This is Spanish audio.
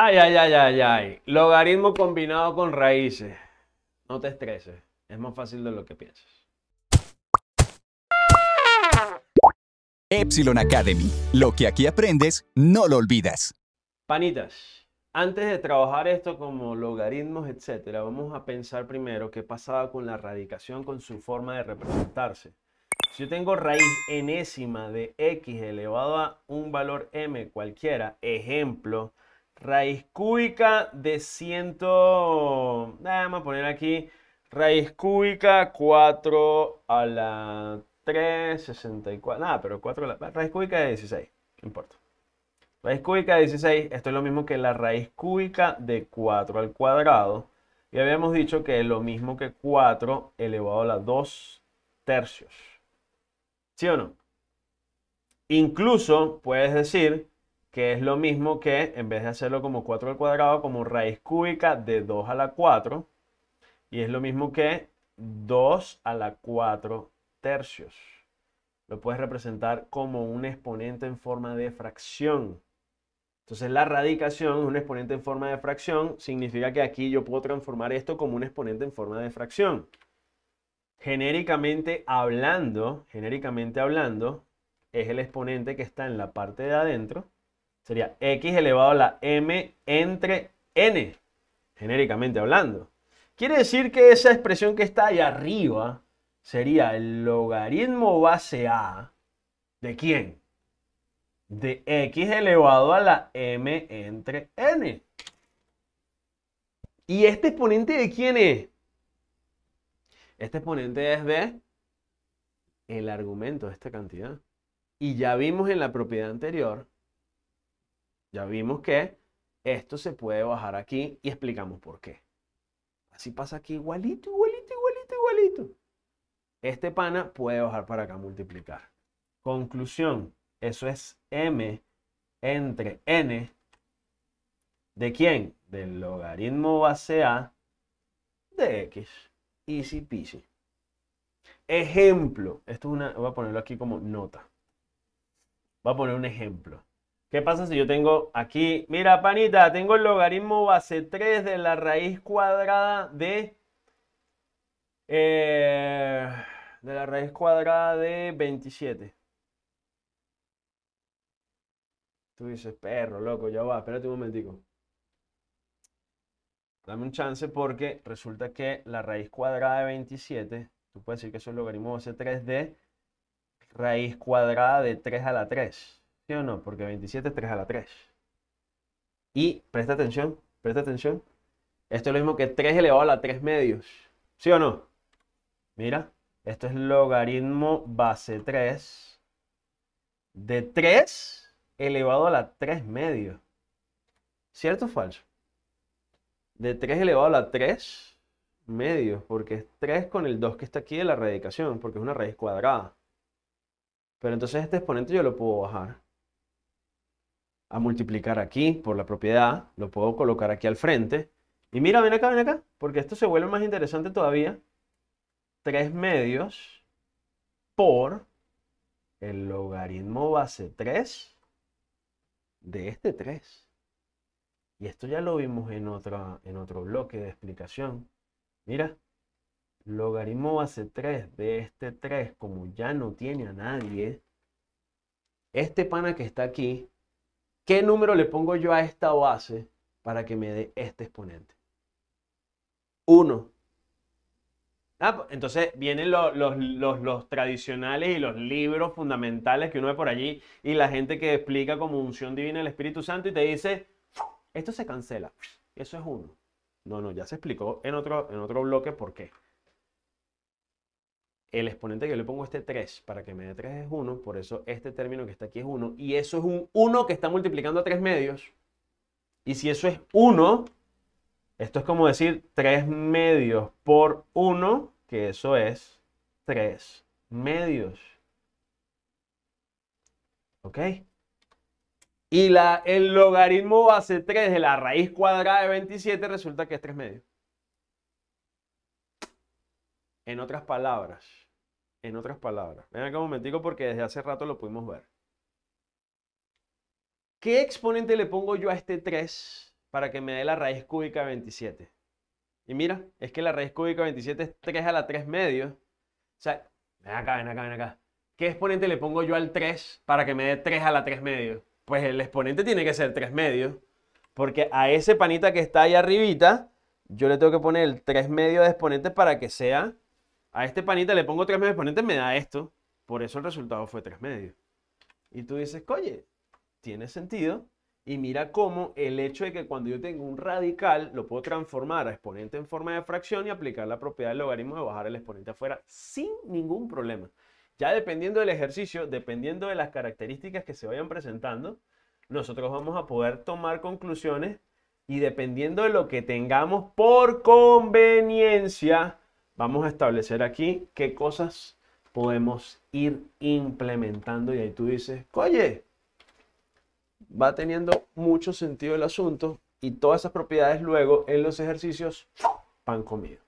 Ay, ay, ay, ay, ay. Logaritmo combinado con raíces. No te estreses. Es más fácil de lo que piensas. Epsilon Academy. Lo que aquí aprendes, no lo olvidas. Panitas, antes de trabajar esto como logaritmos, etc., vamos a pensar primero qué pasaba con la radicación, con su forma de representarse. Si yo tengo raíz enésima de x elevado a un valor m cualquiera, ejemplo, raíz cúbica de 100, vamos a poner aquí, raíz cúbica 4 a la 3, 64, nada, pero 4 a la, raíz cúbica de 16, no importa. Raíz cúbica de 16, esto es lo mismo que la raíz cúbica de 4 al cuadrado. Y habíamos dicho que es lo mismo que 4 elevado a la 2 tercios. ¿Sí o no? Incluso puedes decir que es lo mismo que en vez de hacerlo como 4 al cuadrado, como raíz cúbica de 2 a la 4, y es lo mismo que 2 a la 4 tercios. Lo puedes representar como un exponente en forma de fracción. Entonces la radicación, un exponente en forma de fracción, significa que aquí yo puedo transformar esto como un exponente en forma de fracción. Genéricamente hablando, genéricamente hablando, es el exponente que está en la parte de adentro sería x elevado a la m entre n, genéricamente hablando. Quiere decir que esa expresión que está ahí arriba sería el logaritmo base a de quién? De x elevado a la m entre n. ¿Y este exponente de quién es? Este exponente es de el argumento de esta cantidad. Y ya vimos en la propiedad anterior ya vimos que esto se puede bajar aquí y explicamos por qué. Así pasa aquí igualito, igualito, igualito, igualito. Este pana puede bajar para acá, multiplicar. Conclusión, eso es m entre n. ¿De quién? Del logaritmo base a de x. Easy peasy. Ejemplo. Esto es una, voy a ponerlo aquí como nota. Voy a poner un ejemplo. ¿Qué pasa si yo tengo aquí, mira panita, tengo el logaritmo base 3 de la raíz cuadrada de, eh, de la raíz cuadrada de 27? Tú dices, perro, loco, ya va, espérate un momentico. Dame un chance porque resulta que la raíz cuadrada de 27, tú puedes decir que eso es el logaritmo base 3 de raíz cuadrada de 3 a la 3. ¿Sí o no? Porque 27 es 3 a la 3. Y presta atención, presta atención. Esto es lo mismo que 3 elevado a la 3 medios. ¿Sí o no? Mira, esto es logaritmo base 3 de 3 elevado a la 3 medios. ¿Cierto o falso? De 3 elevado a la 3 medios, porque es 3 con el 2 que está aquí de la radicación, porque es una raíz cuadrada. Pero entonces este exponente yo lo puedo bajar a multiplicar aquí por la propiedad, lo puedo colocar aquí al frente. Y mira, ven acá, ven acá, porque esto se vuelve más interesante todavía. 3 medios por el logaritmo base 3 de este 3. Y esto ya lo vimos en, otra, en otro bloque de explicación. Mira, logaritmo base 3 de este 3, como ya no tiene a nadie, este pana que está aquí ¿Qué número le pongo yo a esta base para que me dé este exponente? Uno. Ah, pues, entonces vienen los, los, tradicionales y los libros fundamentales que uno ve por allí y la gente que explica como unción divina del Espíritu Santo y te dice, esto se cancela. Eso es uno. No, no, ya se explicó en otro, en otro bloque por qué el exponente que yo le pongo este 3 para que me dé 3 es 1, por eso este término que está aquí es 1, y eso es un 1 que está multiplicando a 3 medios. Y si eso es 1, esto es como decir 3 medios por 1, que eso es 3 medios. ¿Ok? Y el logaritmo base 3 de la raíz cuadrada de 27 resulta que es 3 medios. En otras palabras, en otras palabras, ven acá un momentico porque desde hace rato lo pudimos ver. ¿Qué exponente le pongo yo a este 3 para que me dé la raíz cúbica de 27? Y mira, es que la raíz cúbica de 27 es 3 a la 3 medio. O sea, ven acá, ven acá, ven acá. ¿Qué exponente le pongo yo al 3 para que me dé 3 a la 3 medio? Pues el exponente tiene que ser 3 medio. Porque a ese panita que está ahí arribita, yo le tengo que poner el 3 medio de exponente para que sea a este panita le pongo tres medios exponentes, me da esto. Por eso el resultado fue tres medios. Y tú dices, oye, tiene sentido. Y mira cómo el hecho de que cuando yo tengo un radical, lo puedo transformar a exponente en forma de fracción y aplicar la propiedad del logaritmo de bajar el exponente afuera sin ningún problema. Ya dependiendo del ejercicio, dependiendo de las características que se vayan presentando, nosotros vamos a poder tomar conclusiones y dependiendo de lo que tengamos por conveniencia, vamos a establecer aquí qué cosas podemos ir implementando y ahí tú dices, oye, va teniendo mucho sentido el asunto y todas esas propiedades luego en los ejercicios pan comido.